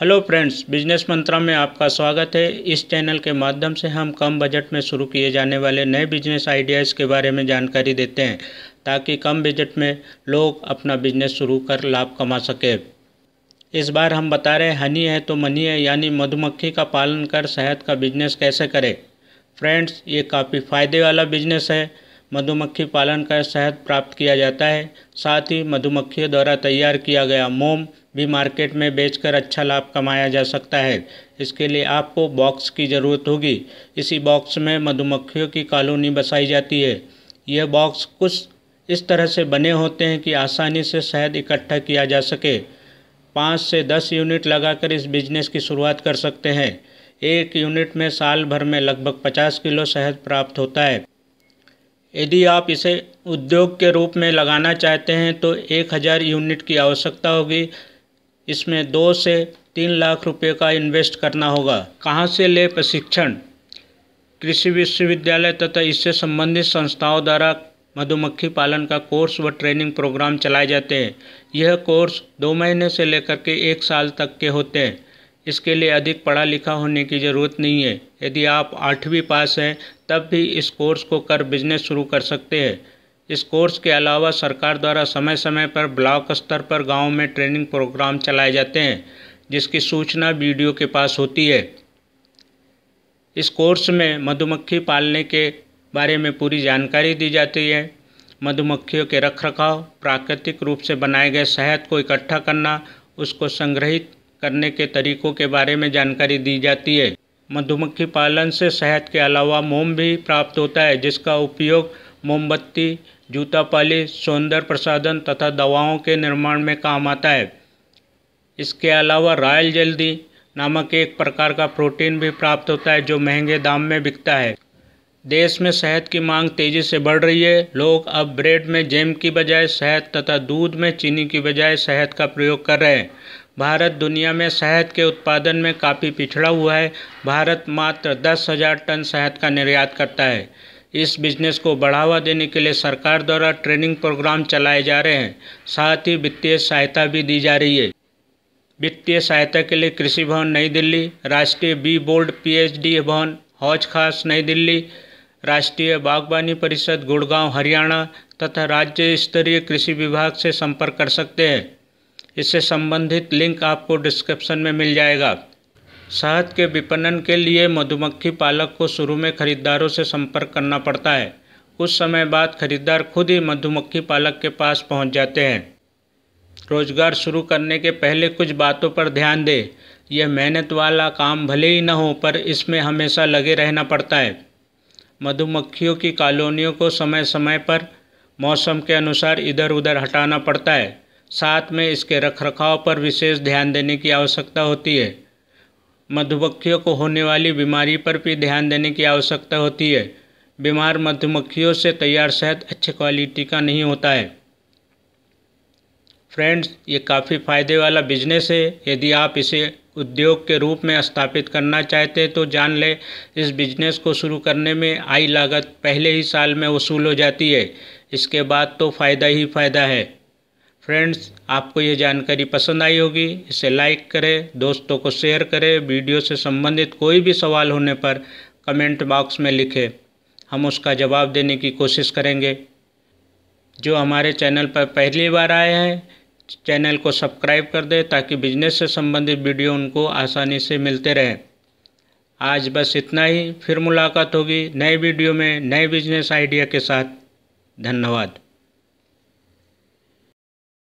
hello friends business मंत्रा में आपका स्वागत है इस चैनल के माध्यम से हम कम बजट में शुरू किए जाने वाले नए बिजनेस आइडियाज़ के बारे में जानकारी देते हैं ताकि कम बजट में लोग अपना बिजनेस शुरू कर लाभ कमा सके इस बार हम बता रहे हैं हनी है तो मनी है यानी मधुमक्खी का पालन कर शहद का बिजनेस कैसे करें फ्रेंड्स ये काफ़ी फ़ायदे वाला बिजनेस है मधुमक्खी पालन कर शहद प्राप्त किया जाता है साथ ही मधुमक्खियों द्वारा तैयार किया गया मोम भी मार्केट में बेचकर अच्छा लाभ कमाया जा सकता है इसके लिए आपको बॉक्स की ज़रूरत होगी इसी बॉक्स में मधुमक्खियों की कॉलोनी बसाई जाती है यह बॉक्स कुछ इस तरह से बने होते हैं कि आसानी से शहद इकट्ठा किया जा सके पाँच से दस यूनिट लगाकर इस बिजनेस की शुरुआत कर सकते हैं एक यूनिट में साल भर में लगभग पचास किलो शहद प्राप्त होता है यदि आप इसे उद्योग के रूप में लगाना चाहते हैं तो एक हज़ार यूनिट की आवश्यकता होगी इसमें दो से तीन लाख रुपए का इन्वेस्ट करना होगा कहाँ से ले प्रशिक्षण कृषि विश्वविद्यालय तथा इससे संबंधित संस्थाओं द्वारा मधुमक्खी पालन का कोर्स व ट्रेनिंग प्रोग्राम चलाए जाते हैं यह कोर्स दो महीने से लेकर के एक साल तक के होते हैं इसके लिए अधिक पढ़ा लिखा होने की ज़रूरत नहीं है यदि आप आठवीं पास हैं तब भी इस कोर्स को कर बिजनेस शुरू कर सकते हैं इस कोर्स के अलावा सरकार द्वारा समय समय पर ब्लॉक स्तर पर गाँव में ट्रेनिंग प्रोग्राम चलाए जाते हैं जिसकी सूचना वीडियो के पास होती है इस कोर्स में मधुमक्खी पालने के बारे में पूरी जानकारी दी जाती है मधुमक्खियों के रखरखाव प्राकृतिक रूप से बनाए गए शहद को इकट्ठा करना उसको संग्रहित करने के तरीकों के बारे में जानकारी दी जाती है मधुमक्खी पालन से शहद के अलावा मोम भी प्राप्त होता है जिसका उपयोग मोमबत्ती जूता पाली सौंदर्य प्रसाधन तथा दवाओं के निर्माण में काम आता है इसके अलावा रॉयल जल्दी नामक एक प्रकार का प्रोटीन भी प्राप्त होता है जो महंगे दाम में बिकता है देश में शहद की मांग तेज़ी से बढ़ रही है लोग अब ब्रेड में जैम की बजाय शहद तथा दूध में चीनी की बजाय शहद का प्रयोग कर रहे हैं भारत दुनिया में शहद के उत्पादन में काफ़ी पिछड़ा हुआ है भारत मात्र दस हज़ार टन शहद का निर्यात करता है इस बिजनेस को बढ़ावा देने के लिए सरकार द्वारा ट्रेनिंग प्रोग्राम चलाए जा रहे हैं साथ ही वित्तीय सहायता भी दी जा रही है वित्तीय सहायता के लिए कृषि भवन नई दिल्ली राष्ट्रीय बी बोर्ड पीएचडी भवन हौज खास नई दिल्ली राष्ट्रीय बागवानी परिषद गुड़गांव हरियाणा तथा राज्य स्तरीय कृषि विभाग से संपर्क कर सकते हैं इससे संबंधित लिंक आपको डिस्क्रिप्शन में मिल जाएगा शहद के विपणन के लिए मधुमक्खी पालक को शुरू में खरीदारों से संपर्क करना पड़ता है कुछ समय बाद खरीदार खुद ही मधुमक्खी पालक के पास पहुंच जाते हैं रोजगार शुरू करने के पहले कुछ बातों पर ध्यान दें यह मेहनत वाला काम भले ही न हो पर इसमें हमेशा लगे रहना पड़ता है मधुमक्खियों की कॉलोनियों को समय समय पर मौसम के अनुसार इधर उधर हटाना पड़ता है साथ में इसके रखरखाव पर विशेष ध्यान देने की आवश्यकता होती है मधुमक्खियों को होने वाली बीमारी पर भी ध्यान देने की आवश्यकता होती है बीमार मधुमक्खियों से तैयार शहद अच्छे क्वालिटी का नहीं होता है फ्रेंड्स ये काफ़ी फ़ायदे वाला बिजनेस है यदि आप इसे उद्योग के रूप में स्थापित करना चाहते तो जान लें इस बिजनेस को शुरू करने में आई लागत पहले ही साल में वसूल हो जाती है इसके बाद तो फ़ायदा ही फ़ायदा है फ्रेंड्स आपको ये जानकारी पसंद आई होगी इसे लाइक करें दोस्तों को शेयर करें वीडियो से संबंधित कोई भी सवाल होने पर कमेंट बॉक्स में लिखें हम उसका जवाब देने की कोशिश करेंगे जो हमारे चैनल पर पहली बार आए हैं चैनल को सब्सक्राइब कर दें ताकि बिजनेस से संबंधित वीडियो उनको आसानी से मिलते रहें आज बस इतना ही फिर मुलाकात होगी नए वीडियो में नए बिजनेस आइडिया के साथ धन्यवाद